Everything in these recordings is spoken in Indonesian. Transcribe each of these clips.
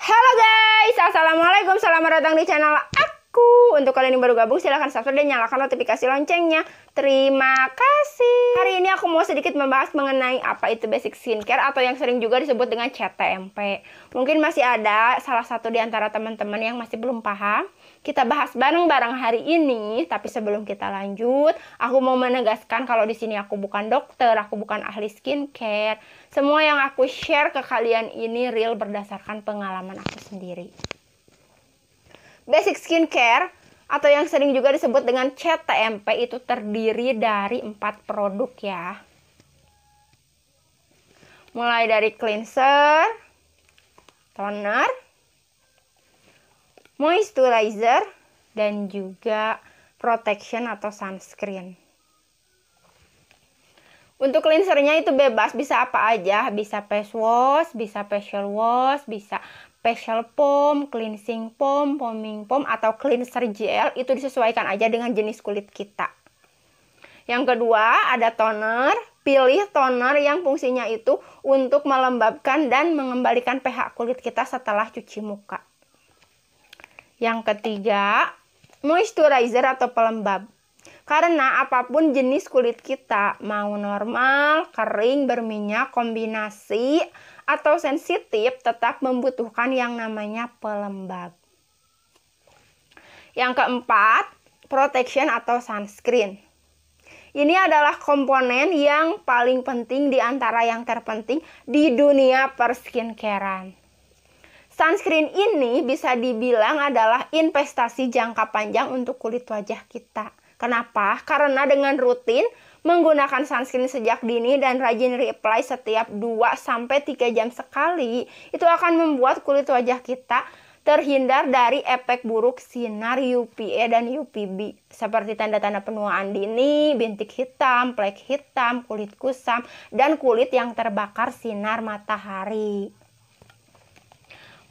Halo guys, Assalamualaikum, selamat datang di channel aku aku. Untuk kalian yang baru gabung silahkan subscribe dan nyalakan notifikasi loncengnya. Terima kasih. Hari ini aku mau sedikit membahas mengenai apa itu basic skincare atau yang sering juga disebut dengan CTMP. Mungkin masih ada salah satu di antara teman-teman yang masih belum paham. Kita bahas bareng-bareng hari ini, tapi sebelum kita lanjut, aku mau menegaskan kalau di sini aku bukan dokter, aku bukan ahli skincare. Semua yang aku share ke kalian ini real berdasarkan pengalaman aku sendiri. Basic skincare atau yang sering juga disebut dengan CTMP itu terdiri dari empat produk ya. Mulai dari cleanser, toner, moisturizer, dan juga protection atau sunscreen. Untuk cleansernya itu bebas, bisa apa aja, bisa face wash, bisa facial wash, bisa facial foam, cleansing foam, foaming foam, atau cleanser gel, itu disesuaikan aja dengan jenis kulit kita. Yang kedua, ada toner. Pilih toner yang fungsinya itu untuk melembabkan dan mengembalikan pH kulit kita setelah cuci muka. Yang ketiga, moisturizer atau pelembab. Karena apapun jenis kulit kita, mau normal, kering, berminyak, kombinasi, atau sensitif, tetap membutuhkan yang namanya pelembab. Yang keempat, protection atau sunscreen. Ini adalah komponen yang paling penting di antara yang terpenting di dunia perskincarean. Sunscreen ini bisa dibilang adalah investasi jangka panjang untuk kulit wajah kita. Kenapa? Karena dengan rutin menggunakan sunscreen sejak dini dan rajin reapply setiap 2 sampai 3 jam sekali, itu akan membuat kulit wajah kita terhindar dari efek buruk sinar UVA dan UVB seperti tanda-tanda penuaan dini, bintik hitam, plek hitam, kulit kusam, dan kulit yang terbakar sinar matahari.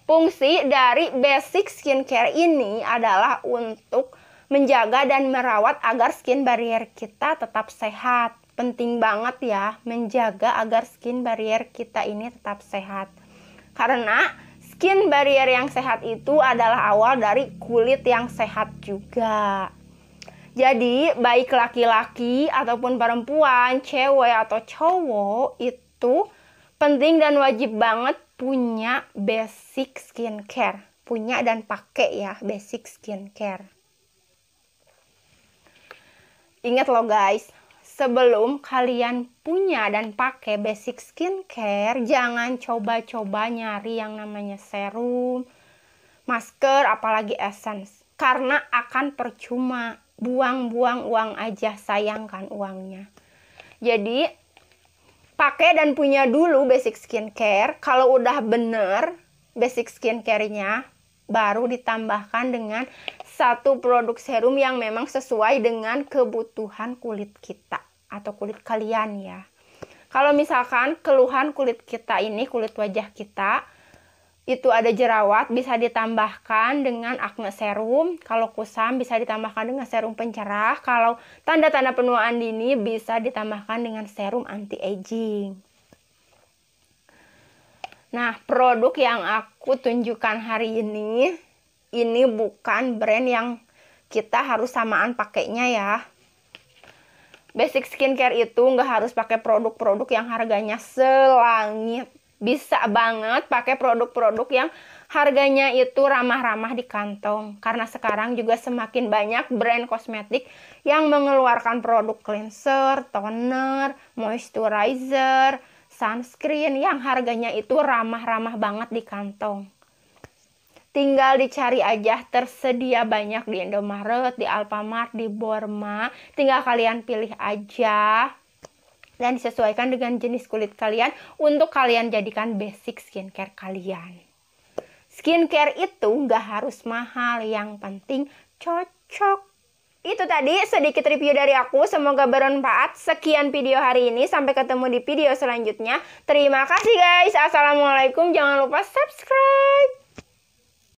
Fungsi dari basic skincare ini adalah untuk menjaga dan merawat agar skin barrier kita tetap sehat. Penting banget ya menjaga agar skin barrier kita ini tetap sehat. Karena skin barrier yang sehat itu adalah awal dari kulit yang sehat juga. Jadi, baik laki-laki ataupun perempuan, cewek atau cowok itu penting dan wajib banget punya basic skincare. Punya dan pakai ya basic skincare. Ingat loh guys, sebelum kalian punya dan pakai basic skincare, jangan coba-coba nyari yang namanya serum, masker, apalagi essence. Karena akan percuma, buang-buang uang aja, sayangkan uangnya. Jadi, pakai dan punya dulu basic skincare. Kalau udah bener basic skincare-nya, baru ditambahkan dengan satu produk serum yang memang sesuai dengan kebutuhan kulit kita atau kulit kalian ya. Kalau misalkan keluhan kulit kita ini, kulit wajah kita itu ada jerawat bisa ditambahkan dengan acne serum. Kalau kusam bisa ditambahkan dengan serum pencerah. Kalau tanda-tanda penuaan dini bisa ditambahkan dengan serum anti aging. Nah, produk yang aku tunjukkan hari ini, ini bukan brand yang kita harus samaan pakainya ya. Basic skincare itu nggak harus pakai produk-produk yang harganya selangit. Bisa banget pakai produk-produk yang harganya itu ramah-ramah di kantong. Karena sekarang juga semakin banyak brand kosmetik yang mengeluarkan produk cleanser, toner, moisturizer, sunscreen yang harganya itu ramah-ramah banget di kantong. Tinggal dicari aja, tersedia banyak di Indomaret, di Alfamart, di Borma. Tinggal kalian pilih aja dan disesuaikan dengan jenis kulit kalian untuk kalian jadikan basic skincare kalian. Skincare itu nggak harus mahal, yang penting cocok itu tadi sedikit review dari aku, semoga bermanfaat. Sekian video hari ini, sampai ketemu di video selanjutnya. Terima kasih guys, Assalamualaikum, jangan lupa subscribe.